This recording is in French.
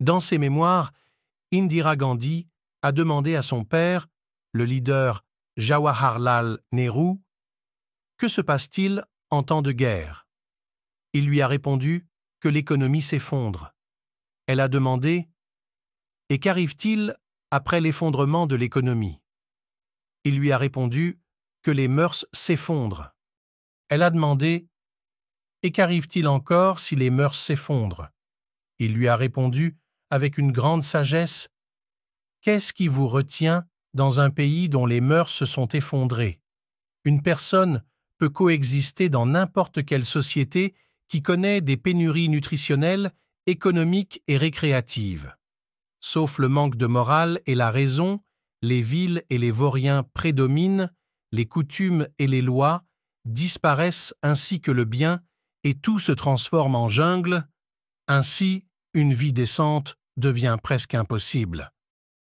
Dans ses mémoires, Indira Gandhi a demandé à son père, le leader Jawaharlal Nehru, Que se passe-t-il en temps de guerre Il lui a répondu que l'économie s'effondre. Elle a demandé Et qu'arrive-t-il après l'effondrement de l'économie Il lui a répondu que les mœurs s'effondrent. Elle a demandé Et qu'arrive-t-il encore si les mœurs s'effondrent Il lui a répondu avec une grande sagesse Qu'est-ce qui vous retient dans un pays dont les mœurs se sont effondrées Une personne peut coexister dans n'importe quelle société qui connaît des pénuries nutritionnelles, économiques et récréatives. Sauf le manque de morale et la raison, les villes et les vauriens prédominent, les coutumes et les lois disparaissent ainsi que le bien, et tout se transforme en jungle. Ainsi, une vie décente devient presque impossible.